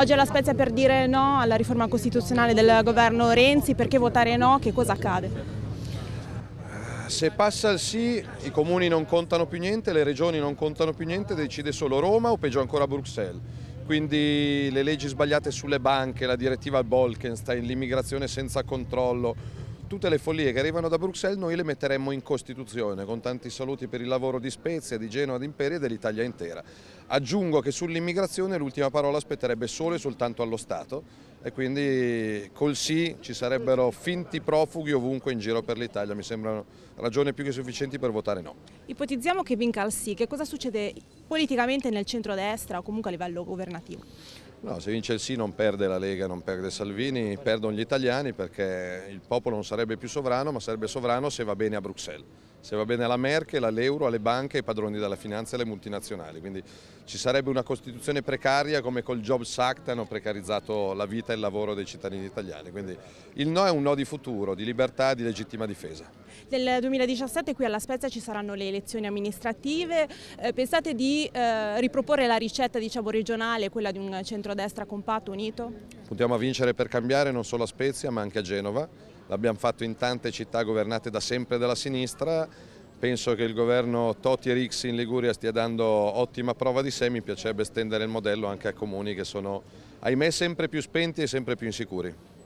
Oggi è la Spezia per dire no alla riforma costituzionale del governo Renzi, perché votare no? Che cosa accade? Eh, se passa il sì, i comuni non contano più niente, le regioni non contano più niente, decide solo Roma o peggio ancora Bruxelles. Quindi le leggi sbagliate sulle banche, la direttiva Bolkenstein, l'immigrazione senza controllo, tutte le follie che arrivano da Bruxelles noi le metteremmo in Costituzione, con tanti saluti per il lavoro di Spezia, di Genova, di Imperia e dell'Italia intera. Aggiungo che sull'immigrazione l'ultima parola spetterebbe solo e soltanto allo Stato e quindi col sì ci sarebbero finti profughi ovunque in giro per l'Italia, mi sembrano ragioni più che sufficienti per votare no. Ipotizziamo che vinca il sì, che cosa succede politicamente nel centro-destra o comunque a livello governativo? No, se vince il sì non perde la Lega, non perde Salvini, perdono gli italiani perché il popolo non sarebbe più sovrano ma sarebbe sovrano se va bene a Bruxelles se va bene alla Merkel, all'euro, alle banche, ai padroni della finanza e alle multinazionali. Quindi ci sarebbe una Costituzione precaria come col Jobs Act hanno precarizzato la vita e il lavoro dei cittadini italiani. Quindi il no è un no di futuro, di libertà e di legittima difesa. Nel 2017 qui alla Spezia ci saranno le elezioni amministrative, eh, pensate di eh, riproporre la ricetta diciamo, regionale, quella di un centrodestra compatto, unito? Puntiamo a vincere per cambiare non solo a Spezia ma anche a Genova l'abbiamo fatto in tante città governate da sempre dalla sinistra, penso che il governo Toti e Rixi in Liguria stia dando ottima prova di sé, mi piacerebbe estendere il modello anche a comuni che sono ahimè sempre più spenti e sempre più insicuri.